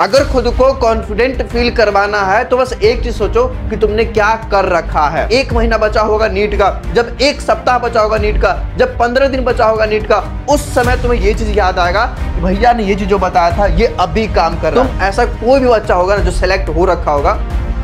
अगर खुद को कॉन्फिडेंट फील करवाना है तो बस एक चीज सोचो कि तुमने क्या कर रखा है एक महीना बचा होगा नीट का जब एक सप्ताह बचा होगा नीट का जब पंद्रह दिन बचा होगा नीट का उस समय तुम्हें ये चीज याद आएगा भैया ने ये चीज जो बताया था ये अभी काम कर रहा तुम ऐसा कोई भी बच्चा होगा ना जो सिलेक्ट हो रखा होगा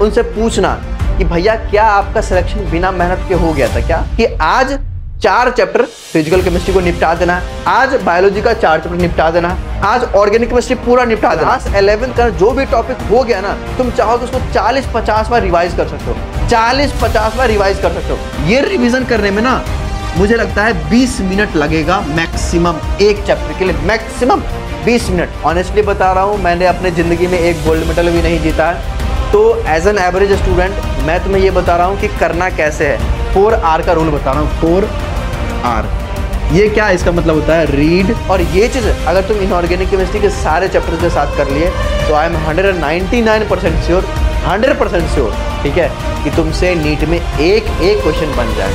उनसे पूछना कि भैया क्या आपका सिलेक्शन बिना मेहनत के हो गया था क्या कि आज चार चैप्टर फिजिकल केमिस्ट्री को निपटा देना आज बायोलॉजी का चार चैप्टर निपटा देना आज ऑर्गेनिक केमिस्ट्री पूरा निपटा देना आज इलेवेंथ का जो भी टॉपिक हो गया ना तुम चाहो तो उसको 40 पचास बार रिवाइज कर सकते हो 40 पचास बार रिवाइज कर सकते हो ये रिविजन करने में ना मुझे लगता है बीस मिनट लगेगा मैक्सिमम एक चैप्टर के लिए मैक्सिमम बीस मिनट ऑनेस्टली बता रहा हूँ मैंने अपने ज़िंदगी में एक गोल्ड मेडल भी नहीं जीता है तो एज एन एवरेज स्टूडेंट मैं तुम्हें ये बता रहा हूँ कि करना कैसे है फोर आर का रूल बता रहा हूँ फोर आर ये क्या इसका मतलब होता है रीड और ये चीज़ अगर तुम इनऑर्गेनिक केमिस्ट्री के सारे चैप्टर के साथ कर लिए तो I am hundred and ninety nine percent sure hundred percent sure ठीक है कि तुमसे नीट में एक एक क्वेश्चन बन जाए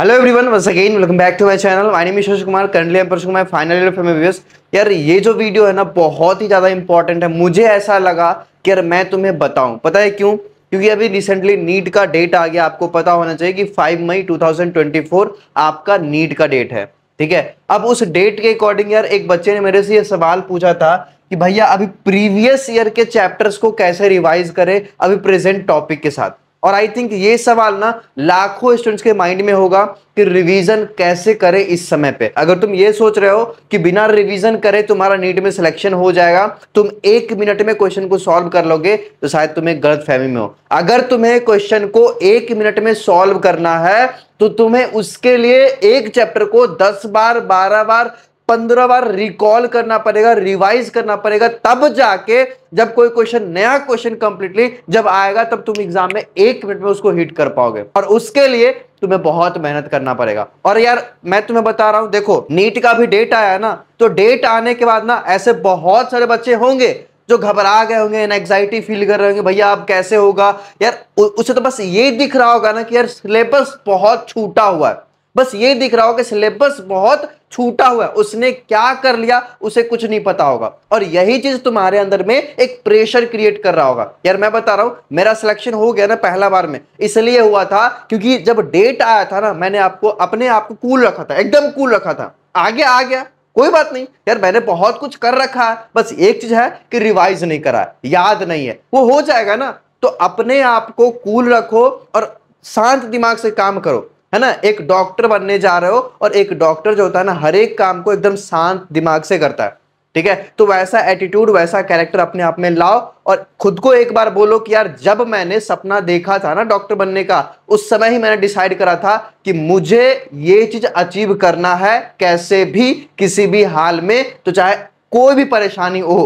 hello everyone once again welcome back to my channel my name इशोश Kumar currently am Parshu Kumar final year में व्यूअर्स यार ये जो वीडियो है ना बहुत ही ज़्यादा इंपॉर्टेंट है मुझे ऐसा लगा कि यार मैं तुम्हें बताऊं पता है क्यों क्योंकि अभी रिसेंटली नीट का डेट आ गया आपको पता होना चाहिए कि 5 मई 2024 आपका नीट का डेट है ठीक है अब उस डेट के अकॉर्डिंग यार एक बच्चे ने मेरे से ये सवाल पूछा था कि भैया अभी प्रीवियस ईयर के चैप्टर्स को कैसे रिवाइज करें अभी प्रेजेंट टॉपिक के साथ और आई थिंक ये सवाल ना लाखों स्टूडेंट्स के माइंड में होगा कि रिवीजन कैसे करें इस समय पे अगर तुम ये सोच रहे हो कि बिना रिवीजन करे तुम्हारा नीट में सिलेक्शन हो जाएगा तुम एक मिनट में क्वेश्चन को सॉल्व कर लोगे तो शायद तुम्हें गलत फहमी में हो अगर तुम्हें क्वेश्चन को एक मिनट में सॉल्व करना है तो तुम्हें उसके लिए एक चैप्टर को दस बार बारह बार पंद्रह बार रिकॉल करना पड़ेगा रिवाइज करना पड़ेगा तब जाके जब कोई क्वेश्चन नया क्वेश्चन कंप्लीटली जब आएगा तब तुम एग्जाम में एक मिनट में उसको हिट कर पाओगे और उसके लिए तुम्हें बहुत मेहनत करना पड़ेगा और यार मैं तुम्हें बता रहा हूं देखो नीट का भी डेट आया ना तो डेट आने के बाद ना ऐसे बहुत सारे बच्चे होंगे जो घबरा गए होंगे एग्जाइटी फील कर रहे होंगे भैया अब कैसे होगा यार उसे तो बस ये दिख रहा होगा ना कि यार सिलेबस बहुत छूटा हुआ है बस ये दिख रहा होगा कि सिलेबस बहुत छूटा हुआ है उसने क्या कर लिया उसे कुछ नहीं पता होगा और यही चीज तुम्हारे अंदर में एक प्रेशर क्रिएट कर रहा होगा यार मैं बता रहा हूं मेरा सिलेक्शन हो गया ना पहला बार में इसलिए हुआ था क्योंकि जब डेट आया था ना मैंने आपको अपने आप को कूल रखा था एकदम कूल रखा था आगे आ गया कोई बात नहीं यार मैंने बहुत कुछ कर रखा है बस एक चीज है कि रिवाइज नहीं करा याद नहीं है वो हो जाएगा ना तो अपने आप को कूल रखो और शांत दिमाग से काम करो है ना एक डॉक्टर बनने जा रहे हो और एक डॉक्टर जो होता है ना हर एक काम को एकदम शांत दिमाग से करता है ठीक है तो वैसा एटीट्यूड वैसा कैरेक्टर अपने आप में लाओ और खुद को एक बार बोलो कि यार जब मैंने सपना देखा था ना डॉक्टर बनने का उस समय ही मैंने डिसाइड करा था कि मुझे ये चीज अचीव करना है कैसे भी किसी भी हाल में तो चाहे कोई भी परेशानी हो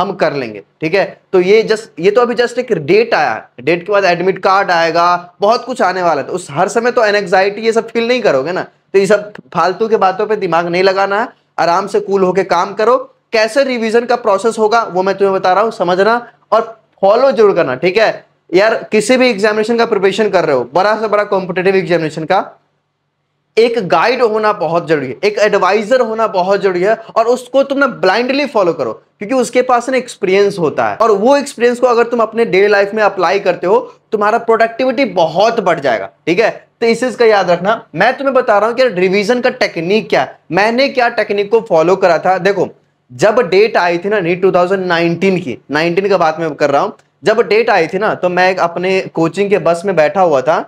हम कर लेंगे ठीक है तो ये जस्ट ये तो अभी जस्ट एक डेट आया डेट के बाद एडमिट कार्ड आएगा बहुत कुछ आने वाला है तो उस हर समय तो एनजाइटी ये सब फील नहीं करोगे ना तो ये सब फालतू के बातों पे दिमाग नहीं लगाना है आराम से कूल होके काम करो कैसे रिवीजन का प्रोसेस होगा वो मैं तुम्हें बता रहा हूँ समझना और फॉलो जरूर करना ठीक है यार किसी भी एग्जामिनेशन का प्रिपरेशन कर रहे हो बड़ा से बड़ा कॉम्पिटेटिव एग्जामिनेशन का एक गाइड होना बहुत जरूरी है एक एडवाइजर होना बहुत जरूरी है और उसको तुम ना ब्लाइंडली फॉलो करो क्योंकि उसके पास ना एक्सपीरियंस होता है और वो एक्सपीरियंस को अगर तुम अपने डेली लाइफ में अप्लाई करते हो तुम्हारा प्रोडक्टिविटी बहुत बढ़ जाएगा ठीक है तो इस चीज का याद रखना मैं तुम्हें बता रहा हूं कि रिविजन का टेक्निक क्या है मैंने क्या टेक्निक को फॉलो करा था देखो जब डेट आई थी ना नीट टू की नाइनटीन का बात मैं कर रहा हूं जब डेट आई थी ना तो मैं अपने कोचिंग के बस में बैठा हुआ था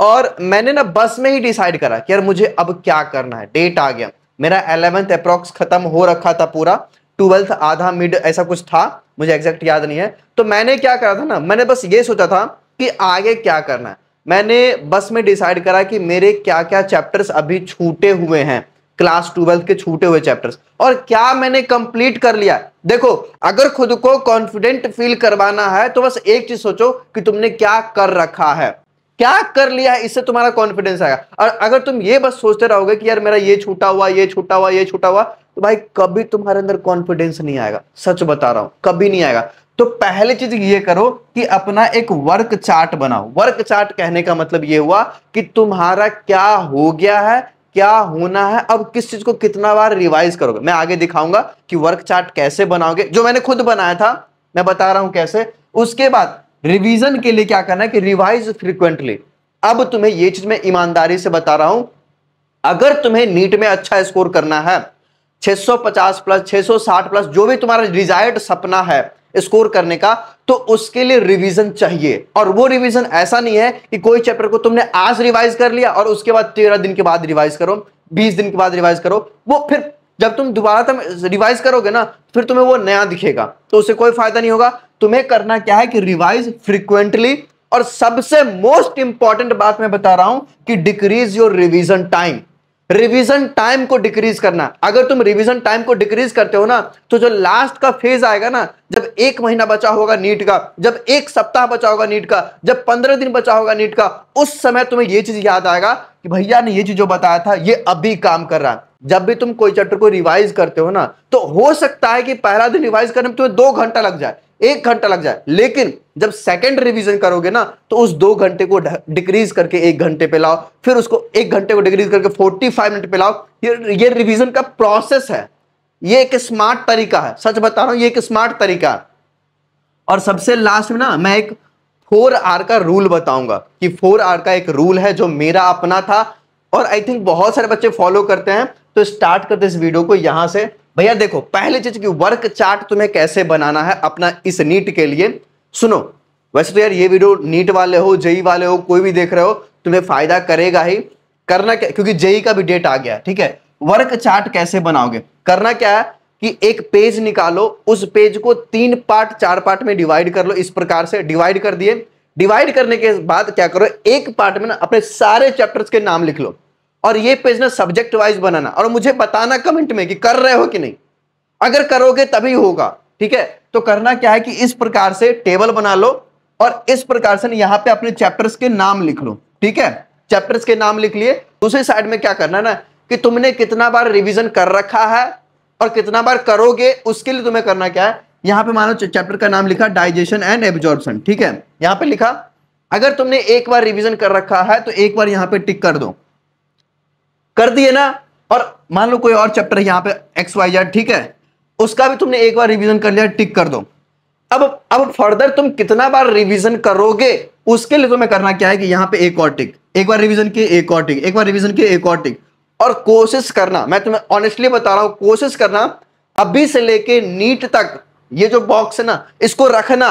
और मैंने ना बस में ही डिसाइड करा कि यार मुझे अब क्या करना है डेट आ गया मेरा एलेवेंथ अप्रोक्स खत्म हो रखा था पूरा ट्वेल्थ आधा मिड ऐसा कुछ था मुझे एग्जैक्ट याद नहीं है तो मैंने क्या करा था ना मैंने बस ये सोचा था कि आगे क्या करना है मैंने बस में डिसाइड करा कि मेरे क्या क्या चैप्टर्स अभी छूटे हुए हैं क्लास ट्वेल्थ के छूटे हुए चैप्टर्स और क्या मैंने कंप्लीट कर लिया देखो अगर खुद को कॉन्फिडेंट फील करवाना है तो बस एक चीज सोचो कि तुमने क्या कर रखा है क्या कर लिया है इससे तुम्हारा कॉन्फिडेंस आएगा और अगर तुम ये बस सोचते रहोगे कि यार मेरा ये छूटा हुआ ये छूटा हुआ ये छूटा हुआ तो भाई कभी तुम्हारे अंदर कॉन्फिडेंस नहीं आएगा सच बता रहा हूं कभी नहीं आएगा तो पहली चीज ये करो कि अपना एक वर्क चार्ट बनाओ वर्क चार्ट कहने का मतलब ये हुआ कि तुम्हारा क्या हो गया है क्या होना है अब किस चीज को कितना बार रिवाइज करोगे मैं आगे दिखाऊंगा कि वर्क चार्ट कैसे बनाओगे जो मैंने खुद बनाया था मैं बता रहा हूं कैसे उसके बाद रिवीजन के लिए क्या करना है कि रिवाइज फ्रीक्वेंटली अब तुम्हें यह चीज में ईमानदारी से बता रहा हूं अगर तुम्हें नीट में अच्छा स्कोर करना है 650 प्लस 660 प्लस जो भी तुम्हारा डिजायर्ड सपना है स्कोर करने का तो उसके लिए रिवीजन चाहिए और वो रिवीजन ऐसा नहीं है कि कोई चैप्टर को तुमने आज रिवाइज कर लिया और उसके बाद तेरह दिन के बाद रिवाइज करो बीस दिन के बाद रिवाइज करो वो फिर जब तुम दोबारा तुम रिवाइज करोगे ना फिर तुम्हें वो नया दिखेगा तो उससे कोई फायदा नहीं होगा तुम्हें करना क्या है कि रिवाइज फ्रिक्वेंटली और सबसे मोस्ट इंपॉर्टेंट बात मैं बता रहा हूं कि decrease your revision time revision time को डिक्रीज करना अगर तुम रिवीजन टाइम को डिक्रीज करते हो ना तो जो लास्ट का फेज आएगा ना जब एक महीना बचा होगा नीट का जब एक सप्ताह बचा होगा नीट का जब पंद्रह दिन बचा होगा नीट का उस समय तुम्हें यह चीज याद आएगा कि भैया ने यह चीज जो बताया था यह अभी काम कर रहा है जब भी तुम कोई चैप्टर को रिवाइज करते हो ना तो हो सकता है कि पहला दिन रिवाइज करने में तुम्हें दो घंटा लग जाए एक घंटा लग जाए लेकिन जब सेकंड रिवीजन करोगे ना तो उस दो घंटे को डिक्रीज करके एक घंटे पे लाओ फिर उसको एक घंटे को डिक्रीज करके 45 मिनट पे लाओ ये ये रिवीजन का प्रोसेस है ये एक स्मार्ट तरीका है सच बता रहा हूं ये एक स्मार्ट तरीका है और सबसे लास्ट में ना मैं एक फोर आर का रूल बताऊंगा कि फोर आर का एक रूल है जो मेरा अपना था और आई थिंक बहुत सारे बच्चे फॉलो करते हैं तो स्टार्ट करते इस वीडियो को यहां से भैया देखो पहली चीज की वर्क चार्ट तुम्हें कैसे बनाना है अपना इस नीट के लिए सुनो वैसे तो यार ये वीडियो नीट वाले हो जेई वाले हो कोई भी देख रहे हो तुम्हें फायदा करेगा ही करना क्या क्योंकि जेई का भी डेट आ गया ठीक है वर्क चार्ट कैसे बनाओगे करना क्या है कि एक पेज निकालो उस पेज को तीन पार्ट चार पार्ट में डिवाइड कर लो इस प्रकार से डिवाइड कर दिए डिवाइड करने के बाद क्या करो एक पार्ट में ना अपने सारे चैप्टर्स के नाम लिख लो और ये पेज ना सब्जेक्ट वाइज बनाना और मुझे बताना कमेंट में कि कर रहे हो कि नहीं अगर करोगे तभी होगा ठीक है तो करना क्या है कि इस प्रकार से टेबल बना लो और इस प्रकार से यहां पे अपने चैप्टर्स के नाम लिख लो ठीक है चैप्टर्स के नाम लिख लिए दूसरी साइड में क्या करना ना कि तुमने कितना बार रिविजन कर रखा है और कितना बार करोगे उसके लिए तुम्हें करना क्या है यहां पर मानो चैप्टर का नाम लिखा डाइजेशन एंड एब्जॉर्प्शन ठीक है यहां पर लिखा अगर तुमने एक बार रिविजन कर रखा है तो एक बार यहां पर टिक कर दो कर दिए ना और मान लो कोई और चैप्टर यहाँ पे एक्स वाई जेड ठीक है उसका भी तुमने एक बार रिवीजन कर लिया टिक कर दो अब अब फर्दर तुम कितना बार रिवीजन करोगे उसके लिए तुम्हें करना क्या है कि यहाँ पे एक और टिक एक बार रिविजन किए एक और टिक एक बार रिविजन किए एक और टिक और कोशिश करना मैं तुम्हें ऑनेस्टली बता रहा हूं कोशिश करना अभी से लेके नीट तक ये जो बॉक्स है ना इसको रखना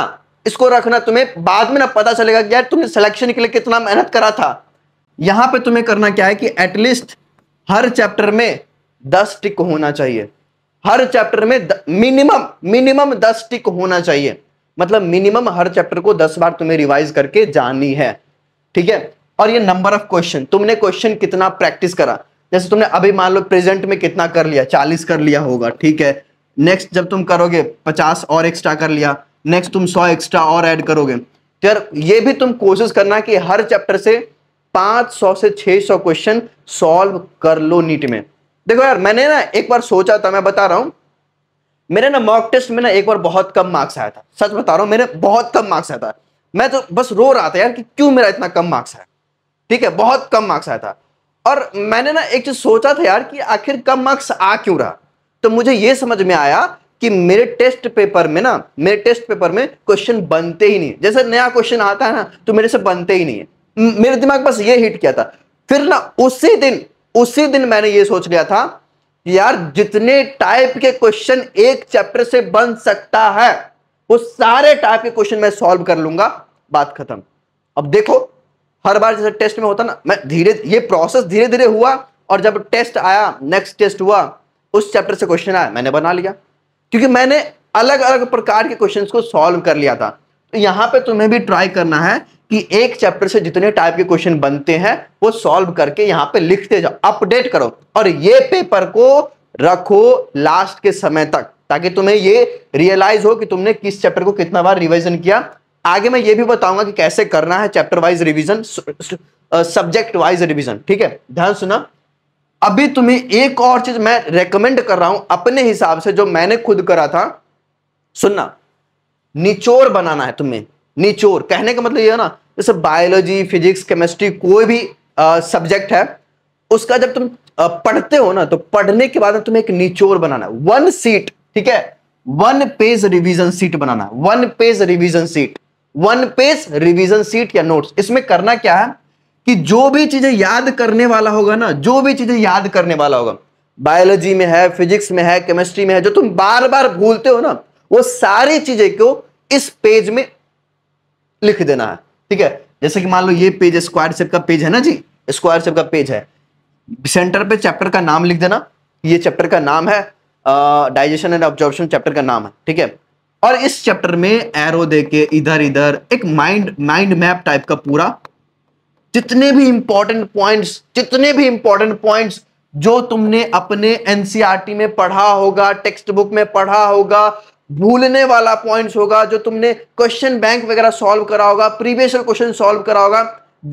इसको रखना तुम्हें बाद में ना पता चलेगा कि यार तुमने सिलेक्शन के लिए कितना मेहनत करा था यहां पे तुम्हें करना क्या है कि एटलीस्ट हर चैप्टर में दस टिक होना चाहिए हर चैप्टर में मिनिमम मिनिमम दस टिक होना चाहिए मतलब मिनिमम हर चैप्टर को दस बार तुम्हें रिवाइज करके जानी है ठीक है और ये नंबर ऑफ क्वेश्चन तुमने क्वेश्चन कितना प्रैक्टिस करा जैसे तुमने अभी मान लो प्रेजेंट में कितना कर लिया चालीस कर लिया होगा ठीक है नेक्स्ट जब तुम करोगे पचास और एक्स्ट्रा कर लिया नेक्स्ट तुम सौ एक्स्ट्रा और ऐड करोगे तो यार ये भी तुम कोशिश करना कि हर चैप्टर से 500 से 600 क्वेश्चन सॉल्व कर लो नीट में देखो यार मैंने ना एक बार सोचा था मैं बता रहा हूं मेरे ना मॉक टेस्ट में ना एक बार बहुत कम मार्क्स आया था सच बता रहा हूं मेरे बहुत कम मार्क्स आया था मैं तो बस रो रहा था यार कि क्यों मेरा इतना कम मार्क्स आया ठीक है बहुत कम मार्क्स आया था और मैंने ना एक चीज सोचा था यार कि आखिर कम मार्क्स आ क्यों रहा तो मुझे यह समझ में आया कि मेरे टेस्ट पेपर में ना मेरे टेस्ट पेपर में क्वेश्चन बनते ही नहीं जैसे नया क्वेश्चन आता है ना तो मेरे से बनते ही नहीं है मेरे दिमाग बस ये हिट किया था फिर ना उसी दिन उसी दिन मैंने ये सोच लिया था यार जितने टाइप के क्वेश्चन एक चैप्टर से बन सकता है वो सारे टाइप के क्वेश्चन मैं सॉल्व कर लूंगा बात खत्म अब देखो हर बार जैसे टेस्ट में होता ना मैं धीरे ये प्रोसेस धीरे धीरे हुआ और जब टेस्ट आया नेक्स्ट टेस्ट हुआ उस चैप्टर से क्वेश्चन आया मैंने बना लिया क्योंकि मैंने अलग अलग प्रकार के क्वेश्चंस को सॉल्व कर लिया था तो यहां पे तुम्हें भी ट्राई करना है कि एक चैप्टर से जितने टाइप के क्वेश्चन बनते हैं वो सॉल्व करके यहां पे लिखते जाओ अपडेट करो और ये पेपर को रखो लास्ट के समय तक ताकि तुम्हें ये रियलाइज हो कि तुमने किस चैप्टर को कितना बार रिवीजन किया आगे मैं ये भी बताऊंगा कि कैसे करना है chapter wise revision subject wise revision ठीक है ध्यान सुना अभी तुम्हें एक और चीज मैं रेकमेंड कर रहा हूं अपने हिसाब से जो मैंने खुद करा था सुनना निचोर बनाना है तुम्हें निचोर कहने का मतलब यह ना जैसे बायोलॉजी फिजिक्स केमिस्ट्री कोई भी सब्जेक्ट है उसका जब तुम पढ़ते हो ना तो पढ़ने के बाद तुम्हें एक निचोर बनाना वन सीट ठीक है वन पेज रिवीजन सीट बनाना one page revision sheet one page revision sheet या नोट्स इसमें करना क्या है कि जो भी चीजें याद करने वाला होगा ना जो भी चीजें याद करने वाला होगा बायोलॉजी में है फिजिक्स में है केमिस्ट्री में है जो तुम बार बार भूलते हो ना वो सारी चीजें को इस पेज में लिख देना है ठीक है जैसे कि मान लो ये पेज स्क्वायर शेप का पेज है ना जी स्क्वायर शेप का पेज है सेंटर पे चैप्टर का नाम लिख देना ये चैप्टर का नाम है डाइजेशन एंड ऑब्जॉर्बेशन चैप्टर का नाम है ठीक है और इस चैप्टर में एरो देके इधर इधर एक माइंड माइंड मैप टाइप का पूरा जितने भी इंपॉर्टेंट पॉइंट्स जितने भी इंपॉर्टेंट पॉइंट्स जो तुमने अपने एनसीईआरटी e में पढ़ा होगा टेक्स्ट बुक में पढ़ा होगा भूलने वाला पॉइंट्स होगा जो तुमने क्वेश्चन बैंक वगैरह सॉल्व करा होगा प्रीवियस क्वेश्चन सॉल्व करा होगा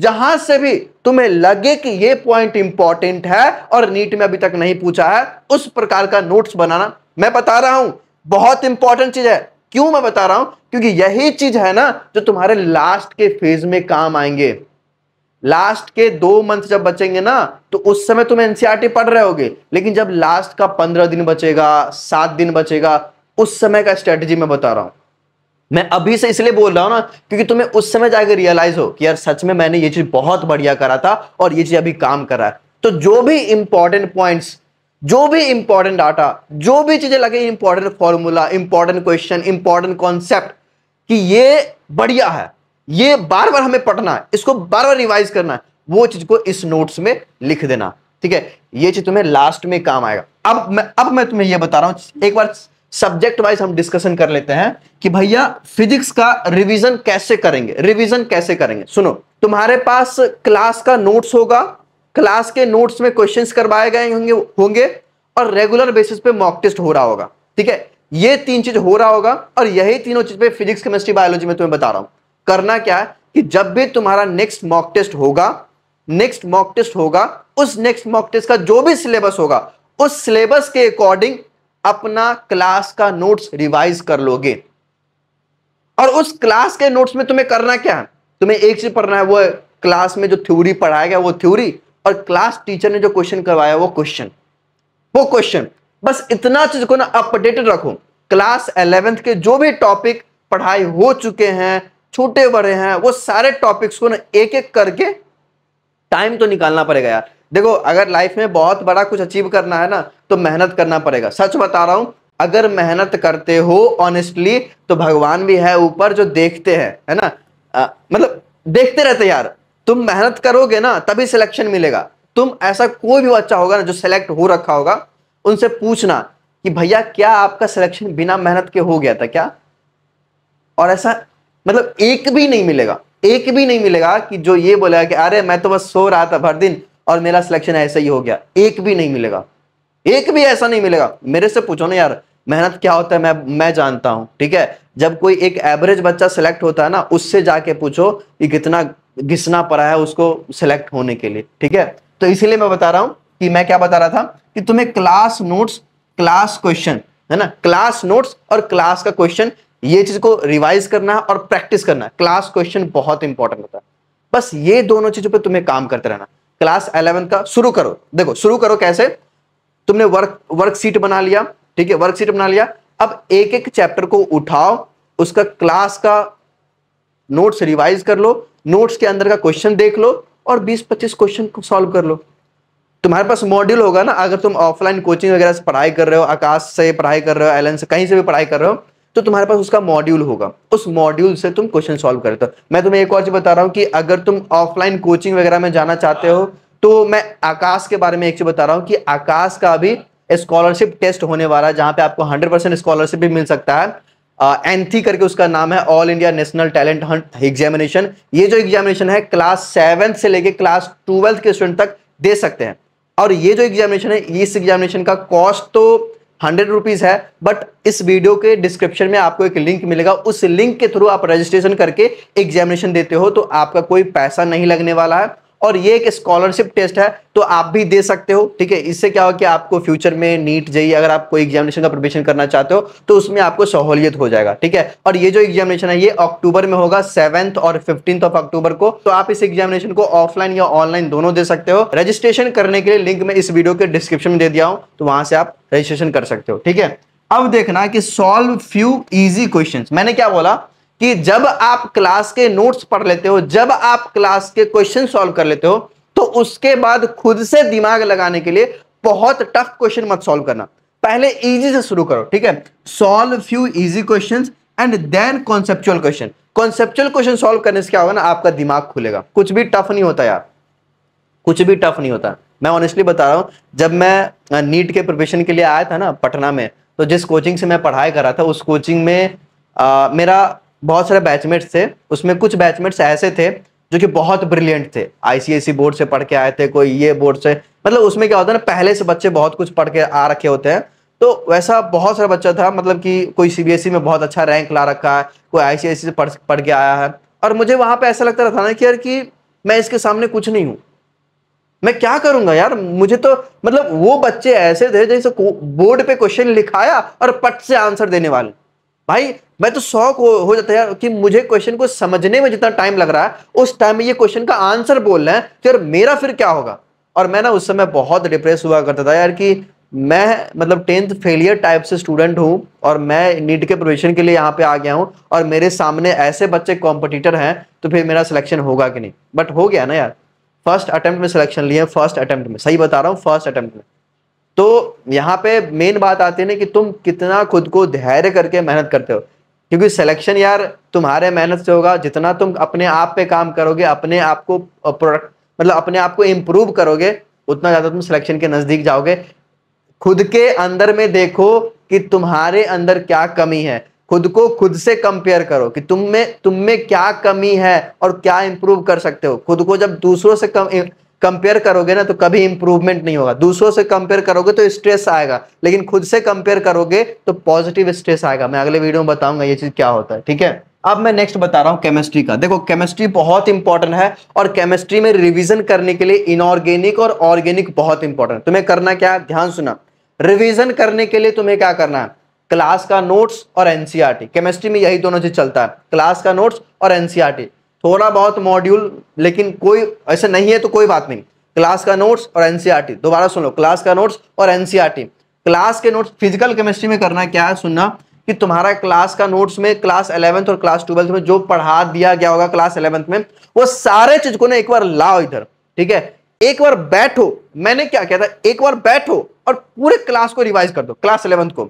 जहां से भी तुम्हें लगे कि ये पॉइंट इंपॉर्टेंट है और नीट में अभी तक नहीं पूछा है उस प्रकार का नोट्स बनाना मैं बता रहा हूं बहुत इंपॉर्टेंट चीज है क्यों मैं बता रहा हूं क्योंकि यही चीज है ना जो तुम्हारे लास्ट के फेज में काम आएंगे लास्ट के दो मंथ जब बचेंगे ना तो उस समय तुम एनसीआरटी e पढ़ रहे होगे लेकिन जब लास्ट का पंद्रह दिन बचेगा सात दिन बचेगा उस समय का स्ट्रेटजी मैं बता रहा हूं मैं अभी से इसलिए बोल रहा हूं ना क्योंकि तुम्हें उस समय जाकर रियलाइज हो कि यार सच में मैंने ये चीज बहुत बढ़िया करा था और ये चीज अभी काम कर रहा है तो जो भी इंपॉर्टेंट पॉइंट्स जो भी इंपॉर्टेंट डाटा जो भी चीजें लगे important formula important question important concept कि ये बढ़िया है ये बार बार हमें पढ़ना है इसको बार बार रिवाइज करना है वो चीज को इस नोट्स में लिख देना ठीक है ये चीज तुम्हें लास्ट में काम आएगा अब मैं अब मैं तुम्हें ये बता रहा हूं एक बार सब्जेक्ट वाइज हम डिस्कशन कर लेते हैं कि भैया फिजिक्स का रिवीजन कैसे करेंगे रिवीजन कैसे करेंगे सुनो तुम्हारे पास क्लास का नोट्स होगा क्लास के नोट्स में क्वेश्चंस करवाए गए होंगे होंगे और रेगुलर बेसिस पे मॉक टेस्ट हो रहा होगा ठीक है ये तीन चीज हो रहा होगा और यही तीनों चीज पे फिजिक्स केमिस्ट्री बायोलॉजी में तुम्हें बता रहा हूं करना क्या है कि जब भी तुम्हारा नेक्स्ट मॉक टेस्ट होगा नेक्स्ट मॉक टेस्ट होगा उस नेक्स्ट मॉक टेस्ट का जो भी सिलेबस होगा उस सिलेबस के अकॉर्डिंग अपना क्लास का नोट्स रिवाइज कर लोगे और उस क्लास के नोट्स में तुम्हें करना क्या है तुम्हें एक चीज पढ़ना है वो क्लास में जो थ्योरी पढ़ाया गया वो थ्योरी और क्लास टीचर ने जो क्वेश्चन करवाया वो क्वेश्चन वो क्वेश्चन बस इतना चीज को ना अपडेटेड रखो क्लास एलेवेंथ के जो भी टॉपिक पढ़ाई हो चुके हैं छोटे बड़े हैं वो सारे टॉपिक्स को ना एक एक करके टाइम तो निकालना पड़ेगा यार देखो अगर लाइफ में बहुत बड़ा कुछ अचीव करना है ना तो मेहनत करना पड़ेगा सच बता रहा हूँ अगर मेहनत करते हो ऑनेस्टली तो भगवान भी है ऊपर जो देखते हैं है ना आ, मतलब देखते रहते यार तुम मेहनत करोगे ना तभी सिलेक्शन मिलेगा तुम ऐसा कोई भी बच्चा होगा ना जो सिलेक्ट हो रखा होगा उनसे पूछना कि भैया क्या आपका सिलेक्शन बिना मेहनत के हो गया था क्या और ऐसा मतलब एक भी नहीं मिलेगा एक भी नहीं मिलेगा कि जो ये बोलेगा कि अरे मैं तो बस सो रहा था भर दिन और मेरा सिलेक्शन ऐसा ही हो गया एक भी नहीं मिलेगा एक भी ऐसा नहीं मिलेगा मेरे से पूछो ना यार मेहनत क्या होता है मैं मैं जानता हूं ठीक है जब कोई एक एवरेज बच्चा सिलेक्ट होता है ना उससे जाके पूछो कि कितना घिसना पड़ा है उसको सिलेक्ट होने के लिए ठीक है तो इसीलिए मैं बता रहा हूं कि मैं क्या बता रहा था कि तुम्हें क्लास नोट्स क्लास क्वेश्चन है ना क्लास नोट्स और क्लास का क्वेश्चन ये चीज को रिवाइज करना है और प्रैक्टिस करना है क्लास क्वेश्चन बहुत इंपॉर्टेंट होता है बस ये दोनों चीजों पर तुम्हें काम करते रहना क्लास इलेवन का शुरू करो देखो शुरू करो कैसे तुमने वर्क वर्कशीट बना लिया ठीक है वर्कशीट बना लिया अब एक एक चैप्टर को उठाओ उसका क्लास का नोट्स रिवाइज कर लो नोट्स के अंदर का क्वेश्चन देख लो और 20-25 क्वेश्चन को सॉल्व कर लो तुम्हारे पास मॉड्यूल होगा ना अगर तुम ऑफलाइन कोचिंग वगैरह से पढ़ाई कर रहे हो आकाश से पढ़ाई कर रहे हो एलन से कहीं से भी पढ़ाई कर रहे हो तो तुम्हारे पास उसका मॉड्यूल होगा उस मॉड्यूल से तुम क्वेश्चन सॉल्व करते हो मैं तुम्हें एक और चीज बता रहा हूँ कि अगर तुम ऑफलाइन कोचिंग वगैरह में जाना चाहते हो तो मैं आकाश के बारे में एक चीज बता रहा हूँ कि आकाश का अभी स्कॉलरशिप टेस्ट होने वाला है जहाँ पे आपको हंड्रेड परसेंट स्कॉलरशिप भी मिल सकता है एंथी करके उसका नाम है all India national talent hunt examination ये जो एग्जामिनेशन है क्लास सेवन से लेके क्लास ट्वेल्थ के स्टूडेंट तक दे सकते हैं और ये जो एग्जामिनेशन है इस एग्जामिनेशन का कॉस्ट तो हंड्रेड रुपीज़ है बट इस वीडियो के डिस्क्रिप्शन में आपको एक लिंक मिलेगा उस लिंक के थ्रू आप रजिस्ट्रेशन करके एग्जामिनेशन देते हो तो आपका कोई पैसा नहीं लगने वाला है और ये एक स्कॉलरशिप टेस्ट है तो आप भी दे सकते हो ठीक है इससे क्या हो कि आपको फ्यूचर में नीट जाइए e, अगर आप कोई एग्जामिनेशन का प्रिपरेशन करना चाहते हो तो उसमें आपको सहूलियत हो जाएगा ठीक है और ये जो एग्जामिनेशन है ये अक्टूबर में होगा सेवेंथ और फिफ्टींथ ऑफ अक्टूबर को तो आप इस एग्जामिनेशन को ऑफलाइन या ऑनलाइन दोनों दे सकते हो रजिस्ट्रेशन करने के लिए लिंक में इस वीडियो के डिस्क्रिप्शन में दे दिया हूं तो वहां से आप रजिस्ट्रेशन कर सकते हो ठीक है अब देखना कि सॉल्व फ्यू इजी क्वेश्चंस मैंने क्या बोला कि जब आप क्लास के नोट्स पढ़ लेते हो जब आप क्लास के क्वेश्चन सॉल्व कर लेते हो तो उसके बाद खुद से दिमाग लगाने के लिए बहुत टफ क्वेश्चन मत सॉल्व करना पहले इजी से शुरू करो ठीक है solve few easy questions and then conceptual question conceptual question solve करने से क्या होगा ना आपका दिमाग खुलेगा कुछ भी टफ नहीं होता यार कुछ भी टफ नहीं होता मैं ऑनेस्टली बता रहा हूँ जब मैं नीट के प्रिपरेशन के लिए आया था ना पटना में तो जिस कोचिंग से मैं पढ़ाई कर रहा था उस कोचिंग में आ, मेरा बहुत सारे बैचमेट्स थे उसमें कुछ बैचमेट्स ऐसे थे जो कि बहुत ब्रिलियंट थे आईसीएसई बोर्ड से पढ़ के आए थे कोई ये बोर्ड से मतलब उसमें क्या होता है ना पहले से बच्चे बहुत कुछ पढ़ के आ रखे होते हैं तो वैसा बहुत सारा बच्चा था मतलब कि कोई सीबीएसई e में बहुत अच्छा रैंक ला रखा है कोई आईसीएसई से पढ़ पढ़ के आया है और मुझे वहां पे ऐसा लगता रहता ना कि यार कि मैं इसके सामने कुछ नहीं हूँ मैं क्या करूंगा यार मुझे तो मतलब वो बच्चे ऐसे थे जैसे बोर्ड पे क्वेश्चन लिखाया और पट से आंसर देने वाले भाई मैं तो शौक हो, हो जाता है यार कि मुझे क्वेश्चन को समझने में जितना टाइम लग रहा है उस टाइम में ये क्वेश्चन का आंसर बोल रहे हैं तो यार मेरा फिर क्या होगा और मैं ना उस समय बहुत डिप्रेस हुआ करता था यार कि मैं मतलब टेंथ फेलियर टाइप से स्टूडेंट हूँ और मैं नीट के प्रोवेशन के लिए यहाँ पे आ गया हूँ और मेरे सामने ऐसे बच्चे कॉम्पिटिटर हैं तो फिर मेरा सिलेक्शन होगा कि नहीं बट हो गया ना यार फर्स्ट अटेम्प्ट में सिलेक्शन लिए फर्स्ट अटेम्प्ट में सही बता रहा हूँ फर्स्ट अटेम्प्ट में तो यहाँ पे मेन बात आती है ना कि तुम कितना खुद को धैर्य करके मेहनत करते हो क्योंकि सिलेक्शन यार तुम्हारे मेहनत से होगा जितना तुम अपने आप पे काम करोगे अपने आप को प्रोडक्ट मतलब अपने आप को इम्प्रूव करोगे उतना ज़्यादा तुम सिलेक्शन के नज़दीक जाओगे खुद के अंदर में देखो कि तुम्हारे अंदर क्या कमी है खुद को खुद से कंपेयर करो कि तुम में तुम में क्या कमी है और क्या इंप्रूव कर सकते हो खुद को जब दूसरों से कम कंपेयर करोगे ना तो कभी इंप्रूवमेंट नहीं होगा दूसरों से कंपेयर करोगे तो स्ट्रेस आएगा लेकिन खुद से कंपेयर करोगे तो पॉजिटिव स्ट्रेस आएगा मैं अगले वीडियो में बताऊंगा ये चीज क्या होता है ठीक है अब मैं नेक्स्ट बता रहा हूं केमिस्ट्री का देखो केमिस्ट्री बहुत इंपॉर्टेंट है और केमिस्ट्री में रिवीजन करने के लिए इनऑर्गेनिक और ऑर्गेनिक बहुत इंपॉर्टेंट तुम्हें करना क्या ध्यान सुना रिवीजन करने के लिए तुम्हें क्या करना है क्लास का नोट्स और एनसीआरटी केमिस्ट्री e में यही दोनों चीज चलता है क्लास का नोट्स और एनसीआरटी थोड़ा बहुत मॉड्यूल लेकिन कोई ऐसा नहीं है तो कोई बात नहीं क्लास का नोट्स और एनसीईआरटी e दोबारा सुन लो क्लास का नोट्स और एनसीईआरटी क्लास e के नोट्स फिजिकल केमिस्ट्री में करना क्या है सुनना कि तुम्हारा क्लास का नोट्स में क्लास इलेवंथ और क्लास ट्वेल्थ में जो पढ़ा दिया गया होगा क्लास इलेवंथ में वो सारे चीज को ना एक बार लाओ इधर ठीक है एक बार बैठो मैंने क्या कहता था एक बार बैठो और पूरे क्लास को रिवाइज कर दो क्लास इलेवंथ को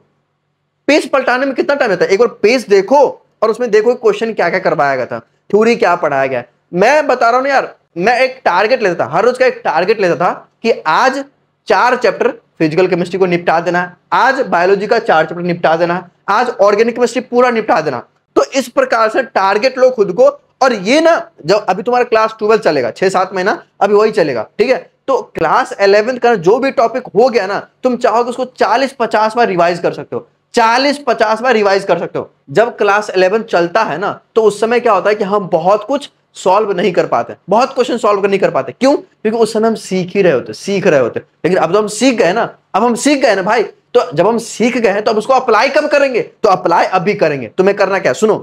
पेज पलटाने में कितना टाइम रहता है एक बार पेज देखो और उसमें देखो क्वेश्चन क्या क्या करवाया गया था थ्योरी क्या पढ़ाया गया मैं बता रहा हूँ यार मैं एक टारगेट लेता था हर रोज का एक टारगेट लेता था कि आज चार चैप्टर फिजिकल केमिस्ट्री को निपटा देना आज बायोलॉजी का चार चैप्टर निपटा देना आज ऑर्गेनिक केमिस्ट्री पूरा निपटा देना तो इस प्रकार से टारगेट लो खुद को और ये ना जब अभी तुम्हारा क्लास ट्वेल्व चलेगा छह सात महीना अभी वही चलेगा ठीक है तो क्लास इलेवेंथ का जो भी टॉपिक हो गया ना तुम चाहोगे तो उसको चालीस पचास बार रिवाइज कर सकते हो चालीस पचास बार रिवाइज कर सकते हो जब क्लास इलेवन चलता है ना तो उस समय क्या होता है कि हम बहुत कुछ सॉल्व नहीं कर पाते बहुत क्वेश्चन सॉल्व नहीं कर पाते क्यों क्योंकि उस समय हम सीख ही रहे होते सीख रहे होते लेकिन अब तो हम सीख गए ना अब हम सीख गए ना भाई तो जब हम सीख गए हैं तो अब उसको अप्लाई कब करेंगे तो अप्लाई अभी करेंगे तुम्हें करना क्या सुनो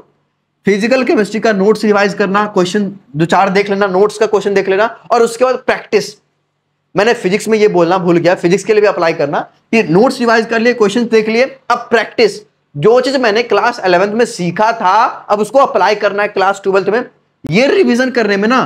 फिजिकल केमिस्ट्री का नोट्स रिवाइज करना क्वेश्चन दो चार देख लेना नोट्स का क्वेश्चन देख लेना और उसके बाद प्रैक्टिस मैंने फिजिक्स में ये बोलना भूल गया फिजिक्स के लिए भी अप्लाई करना कि नोट्स रिवाइज कर लिए क्वेश्चन देख लिए अब प्रैक्टिस जो चीज मैंने क्लास इलेवेंथ में सीखा था अब उसको अप्लाई करना है क्लास ट्वेल्थ में ये रिविजन करने में ना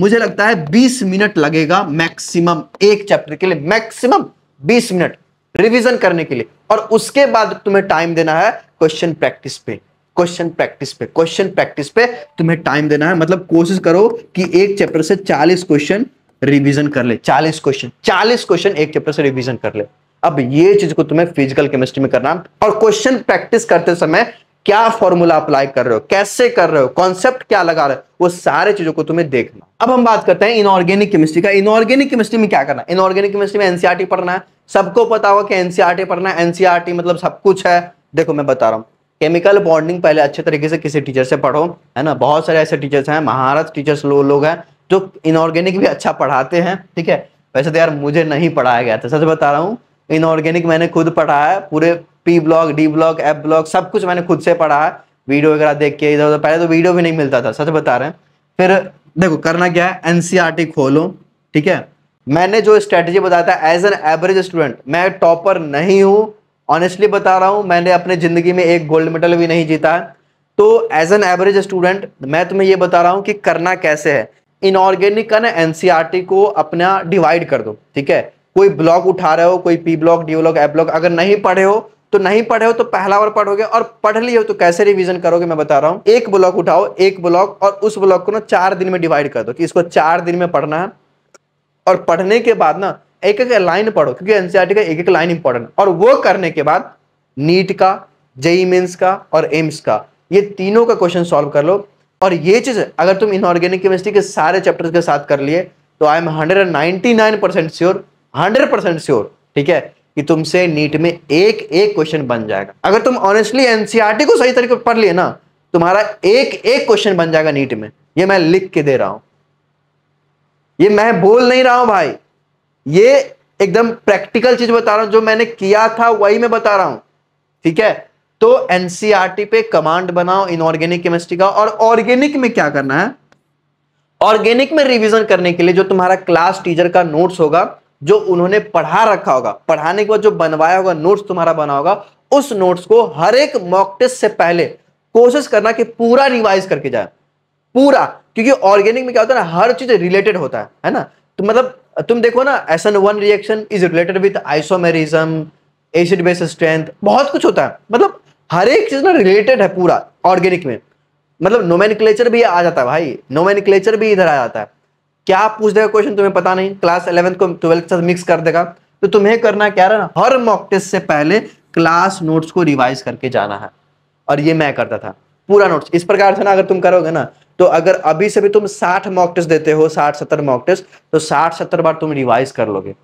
मुझे लगता है 20 मिनट लगेगा मैक्सिमम एक चैप्टर के लिए मैक्सिमम 20 मिनट रिवीजन करने के लिए और उसके बाद तुम्हें टाइम देना है क्वेश्चन प्रैक्टिस पे क्वेश्चन प्रैक्टिस पे क्वेश्चन प्रैक्टिस पे तुम्हें टाइम देना है मतलब कोशिश करो कि एक चैप्टर से 40 क्वेश्चन रिवीजन कर ले 40 क्वेश्चन 40 क्वेश्चन एक चैप्टर से रिवीजन कर ले अब ये चीज को तुम्हें फिजिकल केमिस्ट्री में करना और क्वेश्चन प्रैक्टिस करते समय क्या फॉर्मूला अप्लाई कर रहे हो कैसे कर रहे हो कॉन्सेप्ट क्या लगा रहे हो वो सारे चीजों को तुम्हें देखना अब हम बात करते हैं इनऑर्गेनिक केमिस्ट्री का इनऑर्गेनिक केमिस्ट्री में क्या करना है इनऑर्गेनिक केमिस्ट्री में एनसीआरटी e पढ़ना है सबको पता होगा कि एनसीआरटी e पढ़ना है एनसीआरटी e मतलब सब कुछ है देखो मैं बता रहा हूँ केमिकल बॉन्डिंग पहले अच्छे तरीके से किसी टीचर से पढ़ो है ना बहुत सारे ऐसे टीचर्स हैं महाराज टीचर्स लोग हैं जो इनऑर्गेनिक भी अच्छा पढ़ाते हैं ठीक है वैसे तो यार मुझे नहीं पढ़ाया गया था सच बता रहा हूँ इनऑर्गेनिक मैंने खुद पढ़ा है पूरे P block D block F block सब कुछ मैंने खुद से पढ़ा है वीडियो वगैरह देख के इधर उधर पहले तो वीडियो भी नहीं मिलता था सच बता रहे हैं फिर देखो करना क्या है एनसीईआरटी e खोलो ठीक है मैंने जो स्ट्रेटजी बताया था एज एन एवरेज स्टूडेंट मैं टॉपर नहीं हूँ ऑनेस्टली बता रहा हूँ मैंने अपने ज़िंदगी में एक गोल्ड मेडल भी नहीं जीता है तो एज एन एवरेज स्टूडेंट मैं तुम्हें ये बता रहा हूँ कि करना कैसे है इनऑर्गेनिक का ना एनसीआरटी e को अपना डिवाइड कर दो ठीक है कोई ब्लॉक उठा रहे हो कोई P block D block A block अगर नहीं पढ़े हो तो नहीं पढ़े हो तो पहला बार पढ़ोगे और पढ़ लिए हो तो कैसे रिवीजन करोगे मैं बता रहा हूं एक ब्लॉक उठाओ एक ब्लॉक और उस ब्लॉक को ना चार दिन में डिवाइड कर दो कि इसको चार दिन में पढ़ना है और पढ़ने के बाद ना एक एक लाइन पढ़ो क्योंकि एनसीआरटी e का एक एक लाइन इंपॉर्टेंट और वो करने के बाद नीट का जेई मेन्स e का और एम्स का ये तीनों का क्वेश्चन सॉल्व कर लो और ये चीज़ अगर तुम इनऑर्गेनिक केमिस्ट्री के सारे चैप्टर्स के साथ कर लिए तो I am hundred and nine percent sure hundred percent sure ठीक है कि तुमसे नीट में एक एक क्वेश्चन बन जाएगा अगर तुम ऑनेस्टली एनसीईआरटी e को सही तरीके पढ़ लिए ना तुम्हारा एक एक क्वेश्चन बन जाएगा नीट में ये मैं लिख के दे रहा हूं ये मैं बोल नहीं रहा हूं भाई ये एकदम प्रैक्टिकल चीज बता रहा हूं जो मैंने किया था वही मैं बता रहा हूं ठीक है तो एनसीईआरटी e पे कमांड बनाओ इनऑर्गेनिक केमिस्ट्री का और ऑर्गेनिक में क्या करना है ऑर्गेनिक में रिवीजन करने के लिए जो तुम्हारा क्लास टीचर का नोट्स होगा जो उन्होंने पढ़ा रखा होगा पढ़ाने के बाद जो बनवाया होगा नोट्स तुम्हारा बना होगा उस नोट्स को हर एक मॉक टेस्ट से पहले कोशिश करना कि पूरा रिवाइज करके जाए पूरा क्योंकि ऑर्गेनिक में क्या होता है ना हर चीज रिलेटेड होता है है ना तो मतलब तुम देखो ना S N one reaction is related with isomerism acid base strength बहुत कुछ होता है मतलब हर एक चीज ना रिलेटेड है पूरा ऑर्गेनिक में मतलब नोमेन भी आ जाता है भाई नोमेन भी इधर आ जाता है क्या पूछ देगा क्वेश्चन तुम्हें पता नहीं क्लास इलेवेंथ को ट्वेल्थ के साथ मिक्स कर देगा तो तुम्हें करना क्या रहा ना हर मॉक टेस्ट से पहले क्लास नोट्स को रिवाइज करके जाना है और ये मैं करता था पूरा नोट्स इस प्रकार से ना अगर तुम करोगे ना तो अगर अभी से भी तुम साठ मॉक टेस्ट देते हो साठ सत्तर मॉक टेस्ट तो साठ सत्तर बार तुम रिवाइज कर लोगे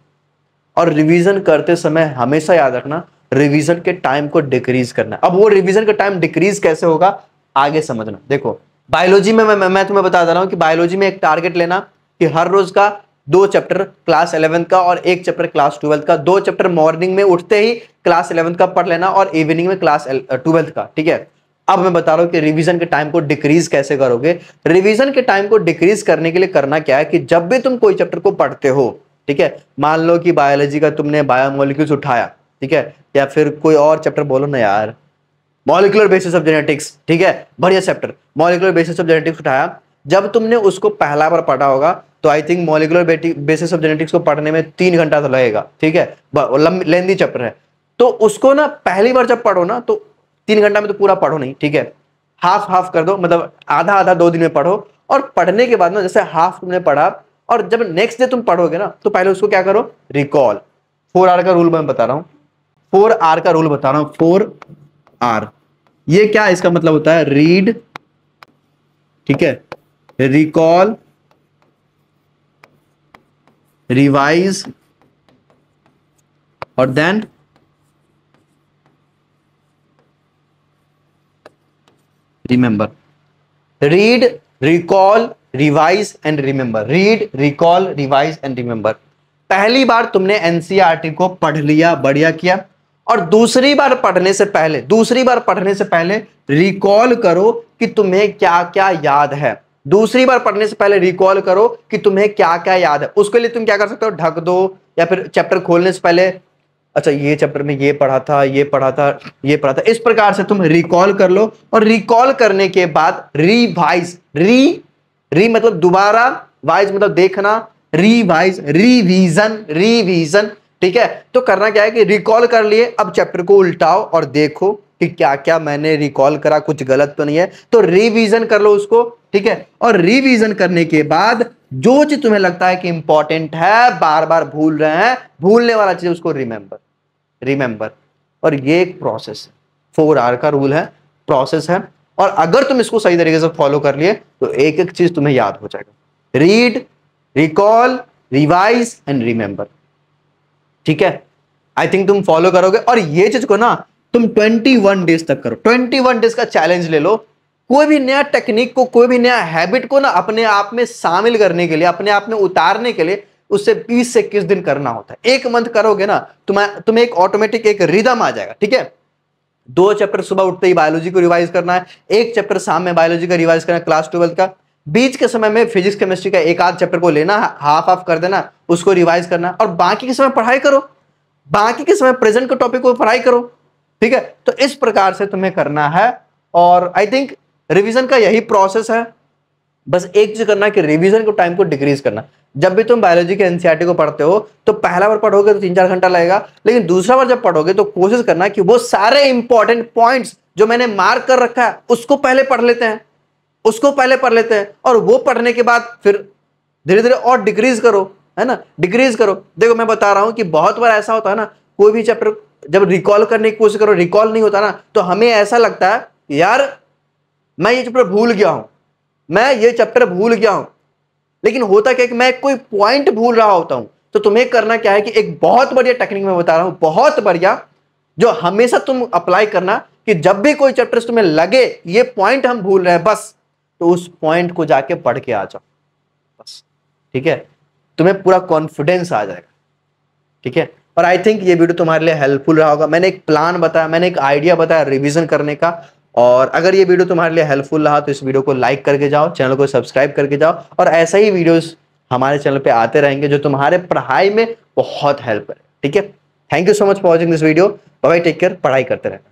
और रिवीजन करते समय हमेशा याद रखना रिवीजन के टाइम को डिक्रीज करना है अब वो रिवीजन का टाइम डिक्रीज कैसे होगा आगे समझना देखो बायोलॉजी में मैं मैं तुम्हें बता दे रहा हूं कि बायोलॉजी में एक टारगेट लेना कि हर रोज का दो चैप्टर क्लास इलेवेंथ का और एक चैप्टर क्लास ट्वेल्थ का दो चैप्टर मॉर्निंग में उठते ही क्लास इलेवंथ का पढ़ लेना और इवनिंग में क्लास ट्वेल्थ का ठीक है अब मैं बता रहा हूँ कि रिवीजन के टाइम को डिक्रीज कैसे करोगे रिवीजन के टाइम को डिक्रीज करने के लिए करना क्या है कि जब भी तुम कोई चैप्टर को पढ़ते हो ठीक है मान लो कि बायोलॉजी का तुमने बायोमोलिक्यूल्स उठाया ठीक है या फिर कोई और चैप्टर बोलो ना यार मॉलिकुलर बेसिस ऑफ जेनेटिक्स ठीक है बढ़िया chapter molecular basis of genetics उठाया जब तुमने उसको पहला बार पढ़ा होगा तो I think molecular basis of genetics को पढ़ने में तीन घंटा तो लगेगा ठीक है लेंदी चैप्टर है तो उसको ना पहली बार जब पढ़ो ना तो तीन घंटा में तो पूरा पढ़ो नहीं ठीक है हाफ हाफ कर दो मतलब आधा आधा दो दिन में पढ़ो और पढ़ने के बाद ना जैसे हाफ तुमने पढ़ा और जब नेक्स्ट डे तुम पढ़ोगे ना तो पहले उसको क्या करो रिकॉल फोर आर का रूल मैं बता रहा हूँ फोर आर का रूल बता रहा हूं फोर आर ये क्या इसका मतलब होता है रीड ठीक है रिकॉल रिवाइज और then remember read recall revise and remember read recall revise and remember पहली बार तुमने एनसीआरटी e को पढ़ लिया बढ़िया किया और दूसरी बार पढ़ने से पहले दूसरी बार पढ़ने से पहले रिकॉल करो कि तुम्हें क्या क्या याद है दूसरी बार पढ़ने से पहले रिकॉल करो कि तुम्हें क्या क्या याद है उसके लिए तुम क्या कर सकते हो ढक दो या फिर चैप्टर खोलने से पहले अच्छा ये चैप्टर में ये पढ़ा था ये पढ़ा था ये पढ़ा था इस प्रकार से तुम रिकॉल कर लो और रिकॉल करने के बाद रिवाइज री री मतलब दोबारा वाइज मतलब देखना रिवाइज रिविजन रिविजन ठीक है तो करना क्या है कि रिकॉल कर लिए अब चैप्टर को उल्टाओ और देखो कि क्या क्या मैंने रिकॉल करा कुछ गलत तो नहीं है तो रिवीजन कर लो उसको ठीक है और रिवीजन करने के बाद जो चीज तुम्हें लगता है कि इंपॉर्टेंट है बार बार भूल रहे हैं भूलने वाला चीज उसको रिमेंबर रिमेंबर और ये एक प्रोसेस है फोर आर का रूल है प्रोसेस है और अगर तुम इसको सही तरीके से फॉलो कर लिए तो एक एक चीज तुम्हें याद हो जाएगा read recall revise and remember ठीक है आई थिंक तुम फॉलो करोगे और ये चीज को ना तुम 21 डेज तक करो 21 डेज का चैलेंज ले लो कोई भी नया टेक्निक को कोई भी नया हैबिट को ना अपने आप में शामिल करने के लिए अपने आप में उतारने के लिए उससे 20 से इक्कीस दिन करना होता है एक मंथ करोगे ना तुम्हें तुम्हें एक ऑटोमेटिक एक रिदम आ जाएगा ठीक है दो चैप्टर सुबह उठते ही बायोलॉजी को रिवाइज करना है एक चैप्टर शाम में बायोलॉजी का रिवाइज करना है क्लास ट्वेल्थ का बीच के समय में फिजिक्स केमिस्ट्री का एक आध चैप्टर को लेना हाफ ऑफ कर देना उसको रिवाइज करना और बाकी के समय पढ़ाई करो बाकी के समय प्रेजेंट के टॉपिक को पढ़ाई करो ठीक है तो इस प्रकार से तुम्हें करना है और आई थिंक रिविजन का यही प्रोसेस है बस एक चीज करना कि रिविजन को टाइम को डिक्रीज करना जब भी तुम बायोलॉजी के एनसीआरटी को पढ़ते हो तो पहला बार पढ़ोगे तो तीन चार घंटा लगेगा लेकिन दूसरा बार जब पढ़ोगे तो कोशिश करना कि वो सारे इंपॉर्टेंट पॉइंट्स जो मैंने मार्क कर रखा है उसको पहले पढ़ लेते हैं उसको पहले पढ़ लेते हैं और वो पढ़ने के बाद फिर धीरे धीरे और डिक्रीज करो है ना डिक्रीज करो देखो मैं बता रहा हूं कि बहुत बार ऐसा होता है ना कोई भी चैप्टर जब रिकॉल करने की कोशिश करो रिकॉल नहीं होता ना तो हमें ऐसा लगता है यार मैं ये चैप्टर भूल गया हूं मैं ये चैप्टर भूल गया हूं लेकिन होता क्या कि मैं कोई पॉइंट भूल रहा होता हूं तो तुम्हें करना क्या है कि एक बहुत बढ़िया टेक्निक मैं बता रहा हूं बहुत बढ़िया जो हमेशा तुम अप्लाई करना कि जब भी कोई चैप्टर तुम्हें लगे ये पॉइंट हम भूल रहे हैं बस तो उस पॉइंट को जाके पढ़ के आ जाओ बस ठीक है तुम्हें पूरा कॉन्फिडेंस आ जाएगा ठीक है और आई थिंक ये वीडियो तुम्हारे लिए हेल्पफुल रहा होगा मैंने एक प्लान बताया मैंने एक आइडिया बताया रिविजन करने का और अगर ये वीडियो तुम्हारे लिए हेल्पफुल रहा तो इस वीडियो को लाइक करके जाओ चैनल को सब्सक्राइब करके जाओ और ऐसे ही वीडियोस हमारे चैनल पे आते रहेंगे जो तुम्हारे पढ़ाई में बहुत हेल्प करे ठीक है thank you so much for watching this video bye take care पढ़ाई करते रहना